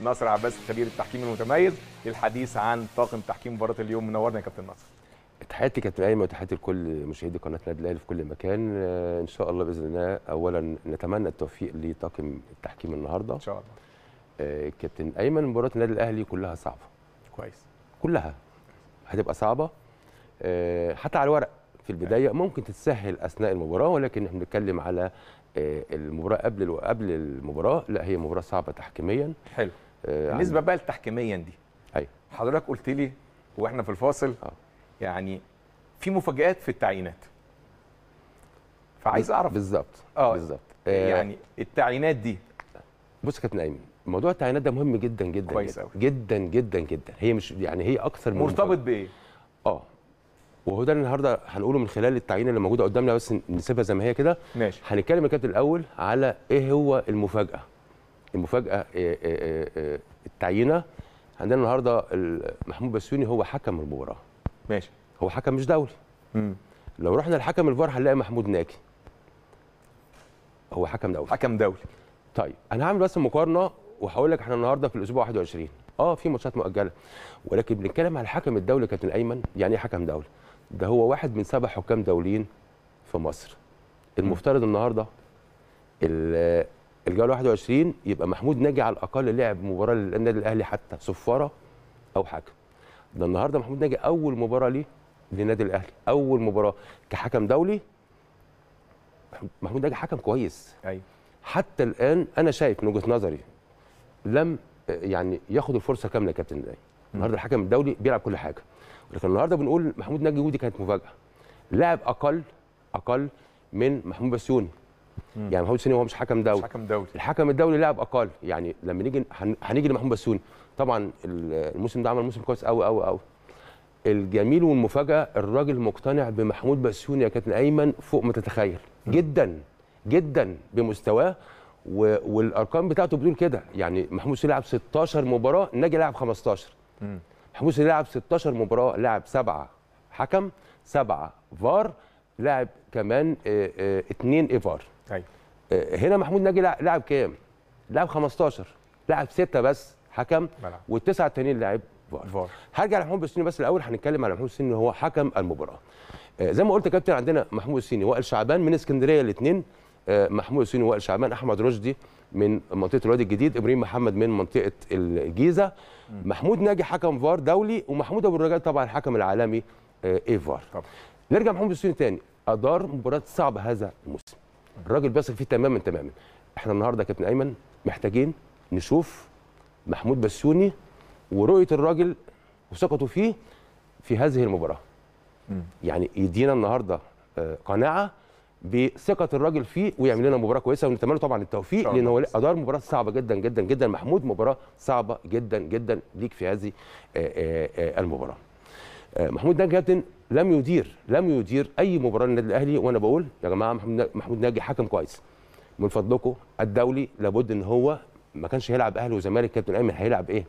ناصر عباس خبير التحكيم المتميز للحديث عن طاقم تحكيم مباراه اليوم منورنا يا كابتن ناصر تحياتي كابتن ايمن وتحياتي لكل مشاهدي قناه نادي الاهلي في كل مكان آه، ان شاء الله باذن الله اولا نتمنى التوفيق لطاقم التحكيم النهارده ان شاء الله آه، كابتن ايمن مباراه النادي الاهلي كلها صعبه كويس كلها هتبقى صعبه آه، حتى على الورق في البدايه أيوة. ممكن تتسهل اثناء المباراه ولكن احنا بنتكلم على المباراه قبل قبل المباراه لا هي مباراه صعبه تحكيميا حلو آه، بالنسبه بقى للتحكيميا دي ايوه حضرتك قلت لي واحنا في الفاصل أوه. يعني في مفاجآت في التعيينات فعايز اعرف بالظبط اه بالظبط آه، يعني التعيينات دي بص يا كابتن ايمن موضوع التعيينات ده مهم جدا جدا كويس جدا, جدا جدا جدا هي مش يعني هي اكثر من مرتبط بايه اه وهو ده النهارده هنقوله من خلال التعيين اللي موجوده قدامنا بس نسيبها زي ما هي كده ماشي هنتكلم يا كابتن الاول على ايه هو المفاجاه المفاجاه آه، آه، آه، التعيينه عندنا النهارده محمود بسيوني هو حكم المباراه ماشي هو حكم مش دولي مم. لو رحنا لحكم الفار هنلاقي محمود ناجي هو حكم دولي حكم دولي طيب انا هعمل بس مقارنه وهقول لك احنا النهارده في الاسبوع 21 اه في ماتشات مؤجله ولكن بنتكلم على الحكم الدولي كابتن ايمن يعني ايه حكم دولي ده هو واحد من سبع حكام دوليين في مصر المفترض النهارده الجوله 21 يبقى محمود ناجي على الاقل لعب مباراه للنادي الاهلي حتى صفاره او حكم ده النهارده محمود ناجي اول مباراه ليه للنادي الاهلي اول مباراه كحكم دولي محمود ناجي حكم كويس ايوه حتى الان انا شايف من وجهه نظري لم يعني ياخد الفرصه كامله يا كابتن ناجي النهارده الحكم الدولي بيلعب كل حاجه لكن النهارده بنقول محمود ناجي ودي كانت مفاجاه لاعب اقل اقل من محمود بسيوني مم. يعني محمود سني هو مش حكم دولي مش حكم دولي الحكم الدولي لعب اقل يعني لما نيجي هنيجي لمحمود بسيوني طبعا الموسم ده عمل موسم كويس قوي قوي قوي الجميل والمفاجاه الراجل مقتنع بمحمود بسيوني يا كابتن ايمن فوق ما تتخيل جدا جدا بمستواه و... والارقام بتاعته بتقول كده يعني محمود سني لعب 16 مباراه ناجي لعب 15 محمود سني لعب 16 مباراه لعب سبعه حكم سبعه فار لعب كمان اثنين آه، آه، ايفار ايوه هنا محمود ناجي لعب كام؟ لعب 15 لعب سته بس حكم والتسعه التانيين لعب فار. فار هرجع لمحمود السني بس الاول هنتكلم على محمود السني هو حكم المباراه آه، زي ما قلت يا كابتن عندنا محمود السني وائل شعبان من اسكندريه الاثنين محمود السني وائل شعبان احمد رشدي من منطقه الوادي الجديد ابراهيم محمد من منطقه الجيزه محمود ناجي حكم فار دولي ومحمود ابو الرجال طبعا الحكم العالمي ايفار طب. نرجع محمود السني تاني ادار مباراه صعبه هذا الموسم الراجل بيثق فيه تماما تماما احنا النهارده كابتن ايمن محتاجين نشوف محمود بسيوني ورؤيه الراجل وثقته فيه في هذه المباراه يعني يدينا النهارده آه، قناعه بثقه الراجل فيه ويعمل لنا مباراه كويسه ونتمنى طبعا التوفيق لان هو ادار مباراه صعبه جدا جدا جدا محمود مباراه صعبه جدا جدا ليك في هذه آه، آه، المباراه محمود ده كابتن لم يدير لم يدير اي مباراه للنادي الاهلي وانا بقول يا جماعه محمود ناجي حكم كويس من فضلكم الدولي لابد ان هو ما كانش هيلعب اهلي وزمالك كابتن ايمن هيلعب ايه؟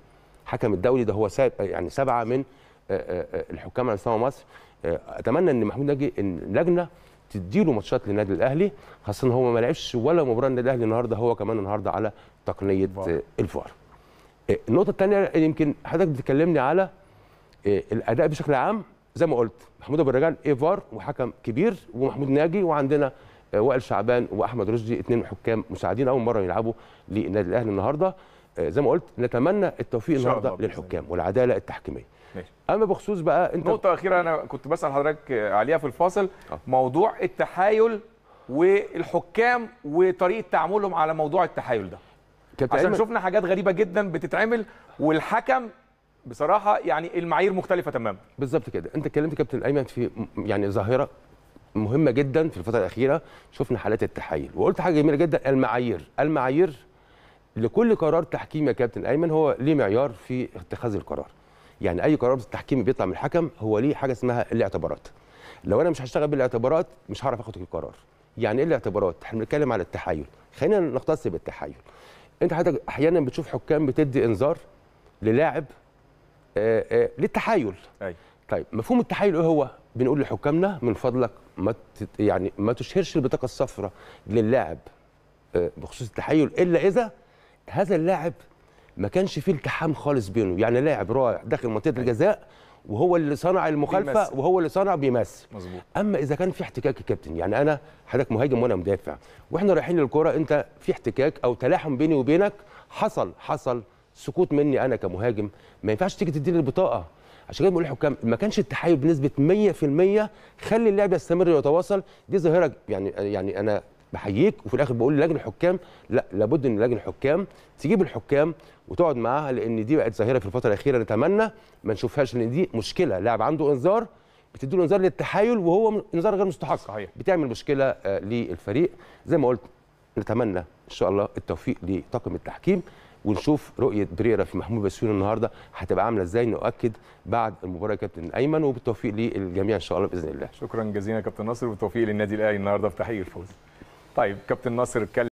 حكم الدولي ده هو ساب يعني سبعه من الحكام على مستوى مصر اتمنى ان محمود ناجي ان اللجنه تديله ماتشات للنادي الاهلي خاصه ان هو ما لعبش ولا مباراه للنادي الاهلي النهارده هو كمان النهارده على تقنيه الفار. النقطه الثانيه يمكن حضرتك بتكلمني على الاداء بشكل عام زي ما قلت محمود ابو الرجال ايفار وحكم كبير ومحمود ناجي وعندنا آه، وائل شعبان واحمد رشدي اثنين حكام مساعدين اول مره يلعبوا للنادي الاهلي النهارده آه، زي ما قلت نتمنى التوفيق النهارده للحكام والعداله التحكيميه ماشي. اما بخصوص بقى انت نقطه اخيره انا كنت بسال حضرتك عليها في الفاصل أه. موضوع التحايل والحكام وطريقه تعاملهم على موضوع التحايل ده عشان شفنا حاجات غريبه جدا بتتعمل والحكم بصراحه يعني المعايير مختلفه تماما بالظبط كده انت اتكلمت كابتن ايمن في يعني ظاهره مهمه جدا في الفتره الاخيره شفنا حالات التحايل وقلت حاجه جميله جدا المعايير المعايير لكل قرار تحكيمي يا كابتن ايمن هو ليه معيار في اتخاذ القرار يعني اي قرار تحكيمي بيطلع من الحكم هو ليه حاجه اسمها الاعتبارات لو انا مش هشتغل بالاعتبارات مش هعرف اخد القرار يعني ايه الاعتبارات احنا بنتكلم على التحايل خلينا نختص بالتحايل انت حضرتك احيانا بتشوف حكام بتدي انذار للاعب آه، آه، للتحايل أي. طيب مفهوم التحايل ايه هو بنقول لحكامنا من فضلك ما يعني ما تشهرش البطاقه الصفراء للاعب آه، بخصوص التحايل الا اذا هذا اللاعب ما كانش فيه التحام خالص بينه يعني لاعب رايح داخل منطقه الجزاء وهو اللي صنع المخالفه بيمثل. وهو اللي صنع بيمثل مظبوط اما اذا كان في احتكاك يا كابتن يعني انا حضرتك مهاجم وانا مدافع واحنا رايحين للكره انت في احتكاك او تلاحم بيني وبينك حصل حصل سكوت مني انا كمهاجم ما ينفعش تيجي تديني البطاقه عشان كده بقول للحكام ما كانش التحايل بنسبه 100% خلي اللعب يستمر ويتواصل دي ظاهره يعني يعني انا بحييك وفي الاخر بقول للجنه الحكام لا لابد ان لجنه الحكام تجيب الحكام وتقعد معاها لان دي بقت ظاهره في الفتره الاخيره نتمنى ما نشوفهاش لان دي مشكله لاعب عنده انذار بتدي له انذار للتحايل وهو انذار غير مستحق صحيح. بتعمل مشكله آه، للفريق زي ما قلت نتمنى ان شاء الله التوفيق لطاقم التحكيم ونشوف رؤيه بريرا في محمود بسيوني النهارده هتبقى عامله ازاي نؤكد بعد المباراه كابتن ايمن وبالتوفيق للجميع ان شاء الله باذن الله شكرا جزيلا كابتن ناصر وبالتوفيق للنادي الاهلي النهارده في تحقيق الفوز طيب كابتن ناصر اتكلم